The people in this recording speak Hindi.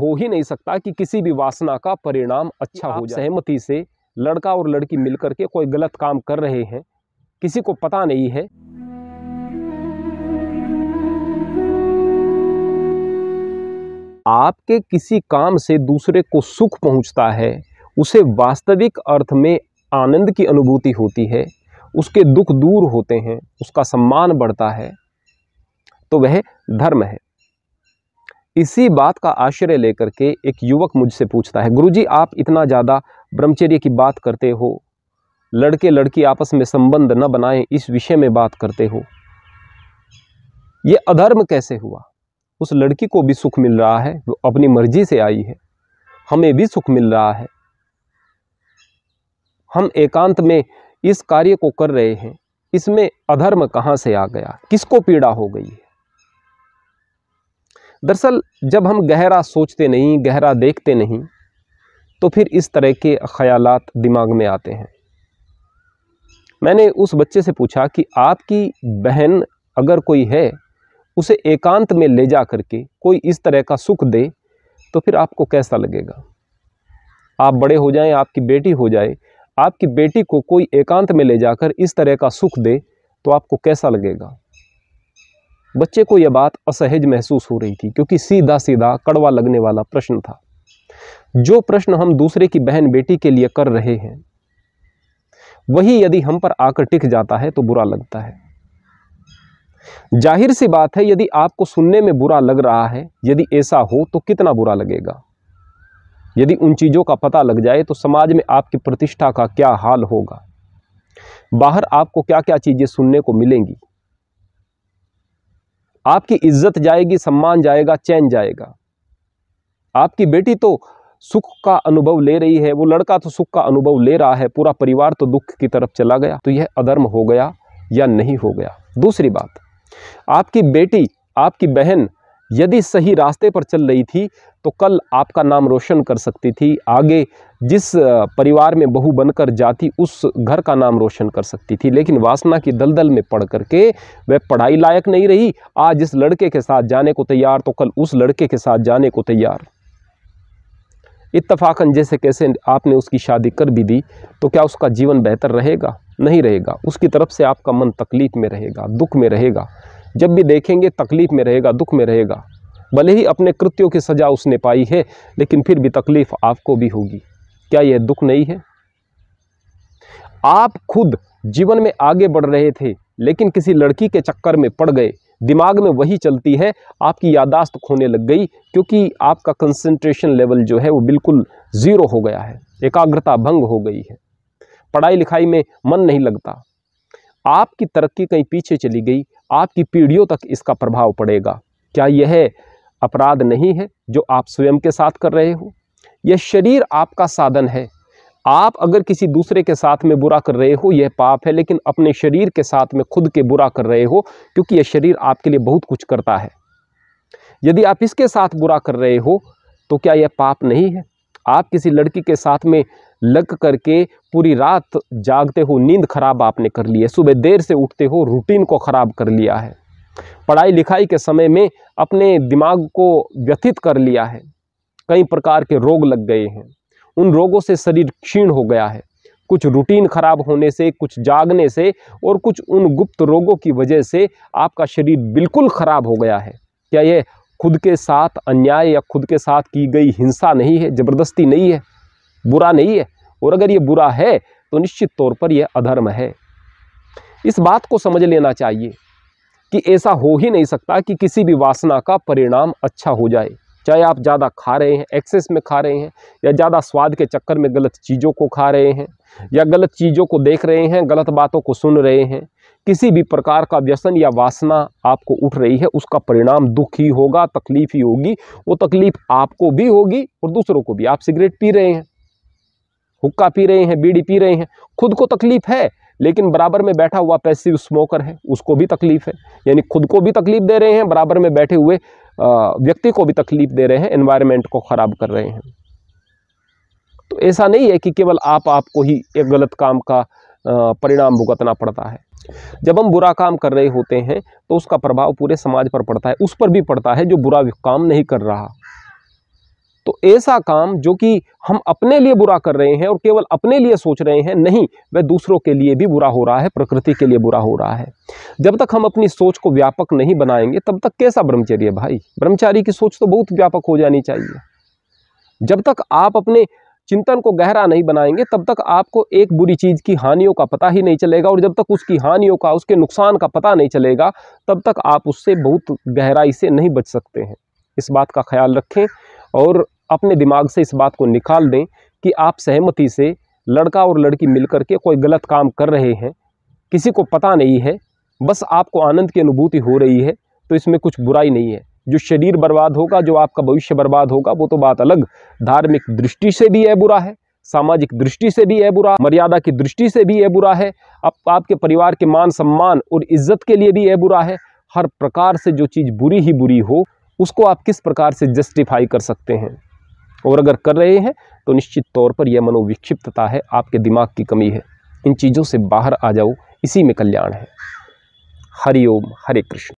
हो ही नहीं सकता कि किसी भी वासना का परिणाम अच्छा हो जाए सहमति से लड़का और लड़की मिलकर के कोई गलत काम कर रहे हैं किसी को पता नहीं है आपके किसी काम से दूसरे को सुख पहुंचता है उसे वास्तविक अर्थ में आनंद की अनुभूति होती है उसके दुख दूर होते हैं उसका सम्मान बढ़ता है तो वह धर्म है इसी बात का आश्रय लेकर के एक युवक मुझसे पूछता है गुरुजी आप इतना ज़्यादा ब्रह्मचर्य की बात करते हो लड़के लड़की आपस में संबंध न बनाए इस विषय में बात करते हो यह अधर्म कैसे हुआ उस लड़की को भी सुख मिल रहा है वो अपनी मर्जी से आई है हमें भी सुख मिल रहा है हम एकांत में इस कार्य को कर रहे हैं इसमें अधर्म कहाँ से आ गया किसको पीड़ा हो गई है दरअसल जब हम गहरा सोचते नहीं गहरा देखते नहीं तो फिर इस तरह के ख्याल दिमाग में आते हैं मैंने उस बच्चे से पूछा कि आपकी बहन अगर कोई है उसे एकांत में ले जा करके कोई इस तरह का सुख दे तो फिर आपको कैसा लगेगा आप बड़े हो जाएं आपकी बेटी हो जाए आपकी बेटी को कोई एकांत में ले जाकर इस तरह का सुख दे तो आपको कैसा लगेगा बच्चे को यह बात असहज महसूस हो रही थी क्योंकि सीधा सीधा कड़वा लगने वाला प्रश्न था जो प्रश्न हम दूसरे की बहन बेटी के लिए कर रहे हैं वही यदि हम पर आकर टिक जाता है तो बुरा लगता है जाहिर सी बात है यदि आपको सुनने में बुरा लग रहा है यदि ऐसा हो तो कितना बुरा लगेगा यदि उन चीज़ों का पता लग जाए तो समाज में आपकी प्रतिष्ठा का क्या हाल होगा बाहर आपको क्या क्या चीज़ें सुनने को मिलेंगी आपकी इज्जत जाएगी सम्मान जाएगा चैन जाएगा आपकी बेटी तो सुख का अनुभव ले रही है वो लड़का तो सुख का अनुभव ले रहा है पूरा परिवार तो दुख की तरफ चला गया तो यह अधर्म हो गया या नहीं हो गया दूसरी बात आपकी बेटी आपकी बहन यदि सही रास्ते पर चल रही थी तो कल आपका नाम रोशन कर सकती थी आगे जिस परिवार में बहू बनकर जाती उस घर का नाम रोशन कर सकती थी लेकिन वासना की दलदल में पढ़ करके वह पढ़ाई लायक नहीं रही आज इस लड़के के साथ जाने को तैयार तो कल उस लड़के के साथ जाने को तैयार इत्तफाकन जैसे कैसे आपने उसकी शादी कर भी दी तो क्या उसका जीवन बेहतर रहेगा नहीं रहेगा उसकी तरफ से आपका मन तकलीफ़ में रहेगा दुख में रहेगा जब भी देखेंगे तकलीफ़ में रहेगा दुख में रहेगा भले ही अपने कृत्यों की सज़ा उसने पाई है लेकिन फिर भी तकलीफ़ आपको भी होगी क्या यह दुख नहीं है आप खुद जीवन में आगे बढ़ रहे थे लेकिन किसी लड़की के चक्कर में पड़ गए दिमाग में वही चलती है आपकी यादाश्त खोने लग गई क्योंकि आपका कंसंट्रेशन लेवल जो है वो बिल्कुल ज़ीरो हो गया है एकाग्रता भंग हो गई है पढ़ाई लिखाई में मन नहीं लगता आपकी तरक्की कहीं पीछे चली गई आपकी पीढ़ियों तक इसका प्रभाव पड़ेगा क्या यह अपराध नहीं है जो आप स्वयं के साथ कर रहे हो यह शरीर आपका साधन है आप अगर किसी दूसरे के साथ में बुरा कर रहे हो यह पाप है लेकिन अपने शरीर के साथ में खुद के बुरा कर रहे हो क्योंकि यह शरीर आपके लिए बहुत कुछ करता है यदि आप इसके साथ बुरा कर रहे हो तो क्या यह पाप नहीं है आप किसी लड़की के साथ में लग करके पूरी रात जागते हो नींद खराब आपने कर ली है सुबह देर से उठते हो रूटीन को ख़राब कर लिया है पढ़ाई लिखाई के समय में अपने दिमाग को व्यथित कर लिया है कई प्रकार के रोग लग गए हैं उन रोगों से शरीर क्षीण हो गया है कुछ रूटीन खराब होने से कुछ जागने से और कुछ उन गुप्त रोगों की वजह से आपका शरीर बिल्कुल ख़राब हो गया है क्या यह खुद के साथ अन्याय या खुद के साथ की गई हिंसा नहीं है ज़बरदस्ती नहीं है बुरा नहीं है और अगर ये बुरा है तो निश्चित तौर पर यह अधर्म है इस बात को समझ लेना चाहिए कि ऐसा हो ही नहीं सकता कि किसी भी वासना का परिणाम अच्छा हो जाए चाहे आप ज़्यादा खा रहे हैं एक्सेस में खा रहे हैं या ज़्यादा स्वाद के चक्कर में गलत चीज़ों को खा रहे हैं या गलत चीज़ों को देख रहे हैं गलत बातों को सुन रहे हैं किसी भी प्रकार का व्यसन या वासना आपको उठ रही है उसका परिणाम दुख ही होगा तकलीफ ही होगी वो तकलीफ आपको भी होगी और दूसरों को भी आप सिगरेट पी रहे हैं हुक्का पी रहे हैं बीड़ी पी रहे हैं खुद को तकलीफ है लेकिन बराबर में बैठा हुआ पैसिव स्मोकर है उसको भी तकलीफ है यानी खुद को भी तकलीफ दे रहे हैं बराबर में बैठे हुए व्यक्ति को भी तकलीफ दे रहे हैं एनवायरमेंट को ख़राब कर रहे हैं तो ऐसा नहीं है कि केवल आप आपको ही एक गलत काम का परिणाम भुगतना पड़ता है जब हम बुरा काम कर रहे होते हैं तो उसका प्रभाव पूरे समाज पर पड़ता है उस पर भी पड़ता है जो बुरा काम नहीं कर रहा तो ऐसा काम जो कि हम अपने लिए बुरा कर रहे हैं और केवल अपने लिए सोच रहे हैं नहीं वह दूसरों के लिए भी बुरा हो रहा है प्रकृति के लिए बुरा हो रहा है जब तक हम अपनी सोच को व्यापक नहीं बनाएंगे तब तक कैसा ब्रह्मचर्य भाई ब्रह्मचारी की सोच तो बहुत व्यापक हो जानी चाहिए जब तक आप अपने चिंतन को गहरा नहीं बनाएंगे तब तक आपको एक बुरी चीज़ की हानियों का पता ही नहीं चलेगा और जब तक उसकी हानियों का उसके नुकसान का पता नहीं चलेगा तब तक आप उससे बहुत गहराई से नहीं बच सकते हैं इस बात का ख्याल रखें और अपने दिमाग से इस बात को निकाल दें कि आप सहमति से लड़का और लड़की मिल के कोई गलत काम कर रहे हैं किसी को पता नहीं है बस आपको आनंद की अनुभूति हो रही है तो इसमें कुछ बुराई नहीं है जो शरीर बर्बाद होगा जो आपका भविष्य बर्बाद होगा वो तो बात अलग धार्मिक दृष्टि से भी यह बुरा है सामाजिक दृष्टि से भी यह बुरा मर्यादा की दृष्टि से भी यह बुरा है आप, आपके परिवार के मान सम्मान और इज्जत के लिए भी यह बुरा है हर प्रकार से जो चीज़ बुरी ही बुरी हो उसको आप किस प्रकार से जस्टिफाई कर सकते हैं और अगर कर रहे हैं तो निश्चित तौर पर यह मनोविक्षिप्तता है आपके दिमाग की कमी है इन चीज़ों से बाहर आ जाओ इसी में कल्याण है हरिओम हरे कृष्ण